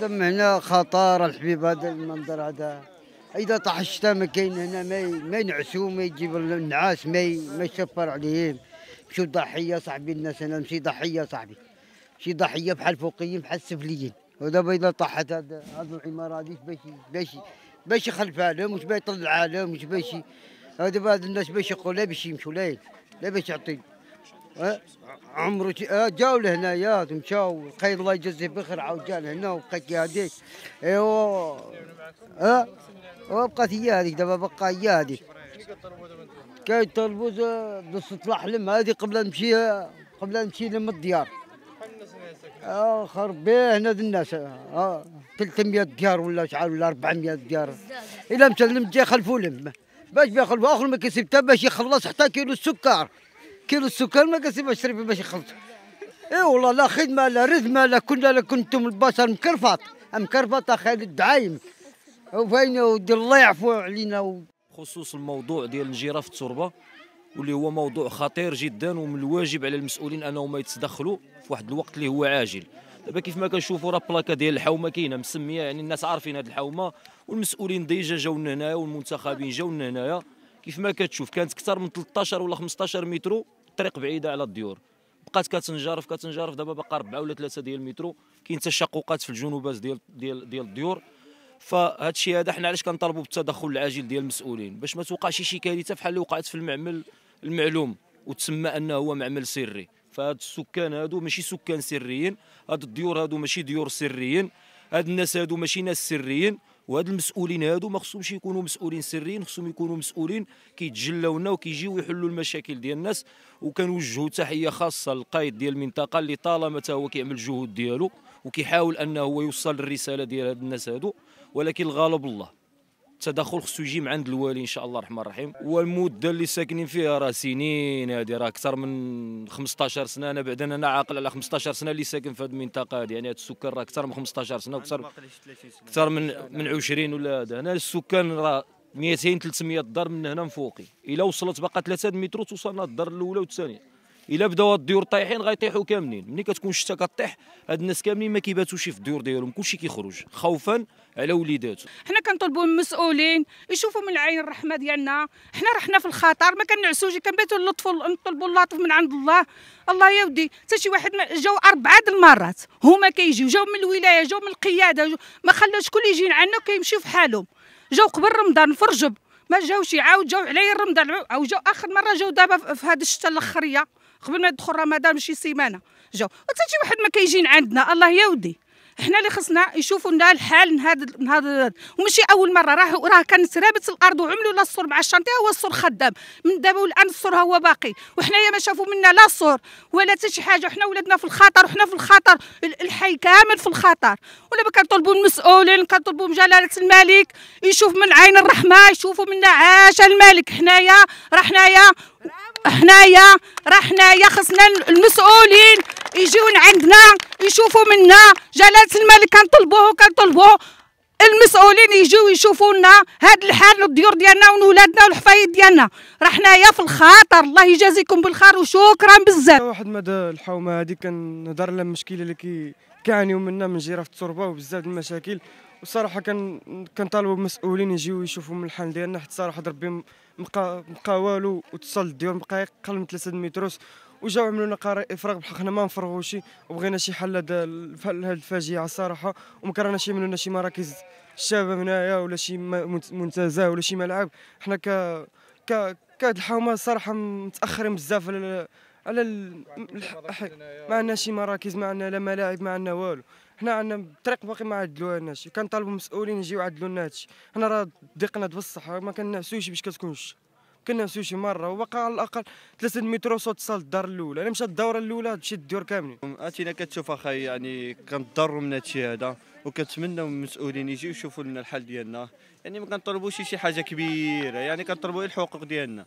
دم هنا خطار الحبيب هذا المنظر هذا اذا طاح الشتاء ما كاين هنا ما ينعسوا ما يجيب النعاس ما ما يشفر عليهم مشيو ضحيه صاحبي الناس هنا مشي ضحيه صاحبي مشي ضحيه بحال الفوقيين بحال السفليين ودابا اذا طاحت هذا العماره هذه باش باش باش يخلفها لهم واش باش يطلعها لهم واش باش دابا هاد الناس باش يقول لا باش يمشوا لا لا باش يعطيو إيه؟ عمره إيه، لهنا يا ومشاو قيد الله يجزيه بخير عاود جا لهنا وبقيت هذيك ايوا ها وبقات هي هذيك دابا بقى هي هذيك كاين طلبوز بس طلع لم هذه قبل نمشي قبل نمشي لم الديار اه خربيه هنا الناس اه 300 ديار ولا شحال ولا 400 ديار الا لم جا خلفوا لم باش بيخلفوا اخر ما كسبتها باش يخلص حتى كيلو السكر كيلو السكر ما كسب اشري فيه باش يخلطوا اي والله لا خدمه لا رزمه لا كنا لا كنتم البشر مكرفط مكرفط الدعايم دعايم وفاين الله يعفو علينا خصوص الموضوع ديال النجيره في التربه واللي هو موضوع خطير جدا ومن الواجب على المسؤولين انهم يتدخلوا في واحد الوقت اللي هو عاجل دابا كيف ما كنشوفوا راه بلاكه ديال الحومه كاينه مسميه يعني الناس عارفين هذه الحومه والمسؤولين ديجا جاو هنايا والمنتخبين جاو هنايا كيف ما كتشوف كانت اكثر من 13 ولا 15 متر الطريق بعيده على الديور بقات كتنجرف كتنجرف دابا باقا 4 ولا 3 ديال المترو كاين تشققات في الجنوبات ديال ديال ديال الديور فهذا الشيء هذا حنا علاش كنطالبوا بالتدخل العاجل ديال المسؤولين باش ما توقعش شي كارثه بحال اللي وقعت في المعمل المعلوم وتسمى انه هو معمل سري فهاد السكان هادو ماشي سكان سريين هاد الديور هادو ماشي ديور سريين هاد الناس هادو ماشي ناس سريين وهاد المسؤولين هادو ما خصهمش يكونوا مسؤولين سريين خصهم يكونوا مسؤولين كيتجلاو لنا وكيجيو يحلوا المشاكل ديال الناس وكنوجهوا تحيه خاصه للقائد ديال المنطقه اللي طالما حتى هو كيعمل الجهود ديالو وكيحاول انه هو يوصل الرساله ديال هاد الناس هادو ولكن الغالب الله التدخل خصو يجي من عند الوالي ان شاء الله الرحمن الرحيم والمده اللي ساكنين فيها راه سنين هذه راه اكثر من 15 سنه انا بعدا انا عاقل على 15 سنه اللي ساكن في هذه المنطقه هذه يعني هذا السكان راه اكثر من 15 سنه واكثر اكثر من من 20 ولا هذا هنا السكان راه 200 300 دار من هنا من فوقي الا وصلت بقى 3 متر توصلنا الدار الاولى والثانيه الا بداو الديور طايحين غيطيحوا كاملين ملي كتكون الشتا كطيح هاد الناس كاملين ما كيباتوش في الديور ديالهم كلشي كيخرج خوفا على وليداته حنا كنطلبوا من المسؤولين يشوفوا من العين الرحمه ديالنا حنا رحنا في الخطر ما كنعسوش كنباتوا اللطف نطلبوا اللطف من عند الله الله يا ودي حتى شي واحد جاو اربعه د المرات هما كيجيو جاو من الولايه جاو من القياده جو ما خلاش شكون يجي عندنا كيمشيو في حالهم جاو قبل رمضان فرجب ما جاوش يعاود جاو علي رمضان او جاو اخر مره جاو دابا في هذا الشتاء الاخريه قبل ما يدخل رمضان شي سيمانه جاو حتى شي واحد ما كيجي عندنا الله يا ودي حنا اللي خصنا يشوفوا لنا الحال من هذا من هذا وماشي اول مره راه راه كانت سرابت الارض وعملوا لا السور مع الشانطي هو السور خدام من دابا والان السور هو باقي وحنايا ما شافوا منا لا السور ولا حتى شي حاجه وحنا ولادنا في الخطر وحنا في الخطر الحي كامل في الخطر ولا كنطلبوا المسؤولين كنطلبوا من جلاله الملك يشوف من عين الرحمه يشوفوا منا عاش الملك حنايا راه حنايا حنايا راه حنايا خصنا المسؤولين يجيو عندنا يشوفوا منا جلاله الملك كنطلبوه كنطلبوه المسؤولين يجيو يشوفوا لنا هاد الحال الديور ديالنا ونولادنا والحفايد ديالنا راه حنايا في الخاطر الله يجازيكم بالخير وشكرا بزاف واحد مدى الحومه هادي كنهضر على المشكله اللي كي كيعانيو منا من جراف التربه وبزاف المشاكل وصراحه كنطالبوا المسؤولين يجيو يشوفوا من الحال ديالنا حيت صراحه ربي بقى بقى والو وتصل الديور بقى اقل من 300 متروس وجاو عملوا لنا قرار افراغ بحقنا ما نفرغوش وبغينا شي حل لهاد الفاجعه الصراحه ومكرنا شي يعملوا لنا شي مراكز الشباب هنايا ولا شي منتزه ولا شي ملعب حنا ك ك كاد الحومه الصراحه متاخرين بزاف على على ال... ما عندنا شي مراكز ما عندنا لا ملاعب ما عندنا والو حنا عندنا الطريق باقي ما عدلوها لناش كنطالبوا المسؤولين يجيو يعدلوا لنا هادشي حنا راه ضيقنا بالصح ما كنعسوش باش كتكونش كنعسوش مره وبقى على الاقل 3 متر صوت صال الدار الاولى انا مشات الدوره الاولى تمشي الدور كاملين انتينا كتشوف اخي يعني كنضروا من هادشي هذا وكنتمنوا المسؤولين يجيو يشوفوا لنا الحل ديالنا يعني ما كنطلبوش شي حاجه كبيره يعني كنطلبوا غير الحقوق ديالنا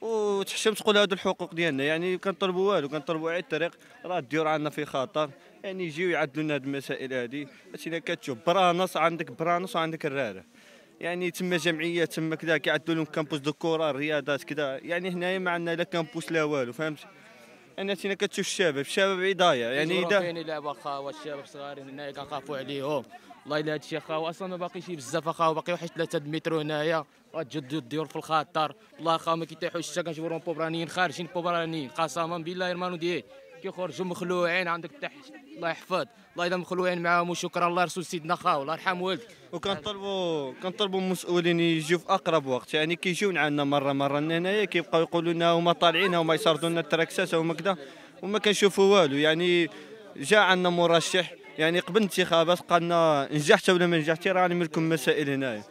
وتحشم تقول هادو الحقوق ديالنا يعني كنطلبوا والو كنطلبوا غير الطريق راه الديور عندنا في خطر يعني يجيو يعدلوا لنا هذه المسائل هذه الا كتشوف برانص عندك برانص وعندك الراره يعني تما جمعيه تما كذا كيعدلوا لهم كامبوس دو كره الرياضات كذا يعني هنايا ما عندنا لا كامبوس لا والو فهمت انا تينا كتشوف الشباب الشباب ضايع يعني اذا كاين لعبه خاوه الشباب صغارين هنايا كنخافوا عليهم والله الا هادشي خاوه اصلا ما باقيش بزاف خاوه باقي واحد 3 متر هنايا وتجدوا الديور في الخطر والله خاوه ما كيطيحوش حتى كنشوفوا بوبرانيين خارجين بوبرانيين قسما بالله يرمانو ديال كيخرجوا مخلوعين عندك تحت الله يحفظ الله اذا مخلوعين معاهم وشكرا الله يرسل سيدنا خاو الله يرحم والدك وكنطلبوا كنطلبوا المسؤولين يجيو في اقرب وقت يعني كيجيو عندنا مره مره هنايا كيبقاو يقولوا لنا هما طالعين هما يسردوا لنا التراكسات هما كذا وما كنشوفوا والو يعني جاء عندنا مرشح يعني قبل الانتخابات قالنا نجحت ولا ما نجحتي راني منكم مسائل هنايا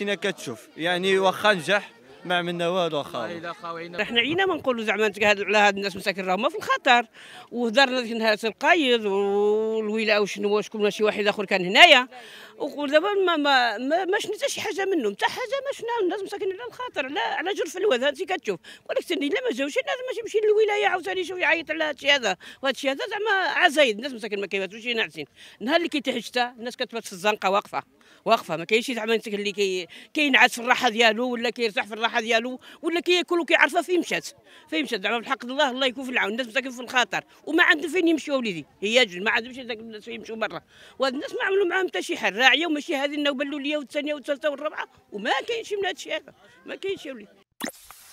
هنا كتشوف يعني واخا نجح ما عملنا والو اخاوي احنا عينا ما نقولوا زعما على هاد الناس مساكن راهما في الخطر ودارنا ديك نهار القايد والولاء وشنو شكون شي واحد اخر كان هنايا ودابا ما ما, ما, ما شفنا حتى شي حاجه منهم حتى حاجه ما شفناها الناس مساكين على الخاطر على على جرف الواد هادشي كتشوف ولكن تني لا ما جاوش الناس ماشي تمشي للولايه عاوتاني شويه يعيط على هادشي هذا وهادشي هذا زعما عزايد الناس مساكين ما كيباتوش ناعسين النهار اللي كيتحج الناس كتبات في الزنقه واقفه واقفه ما كاينش زعما اللي كي كينعس في الراحه ديالو ولا كيرتاح في الراحه ديالو ولا كياكل وكيعرفها فين مشات فين مشات زعما بالحق الله الله يكون في العون الناس مساكين في الخاطر وما عندهم فين يمشيو وليدي هي ما عندهمش الناس فين يمشيو برا وهاد الناس ما عملوا معاهم حتى شي حر راعيه وماشي هذه النوبه الاولى والثانيه والثالثه والرابعه وما كاينش من هذا الشيء هذا ما كاينش يا وليدي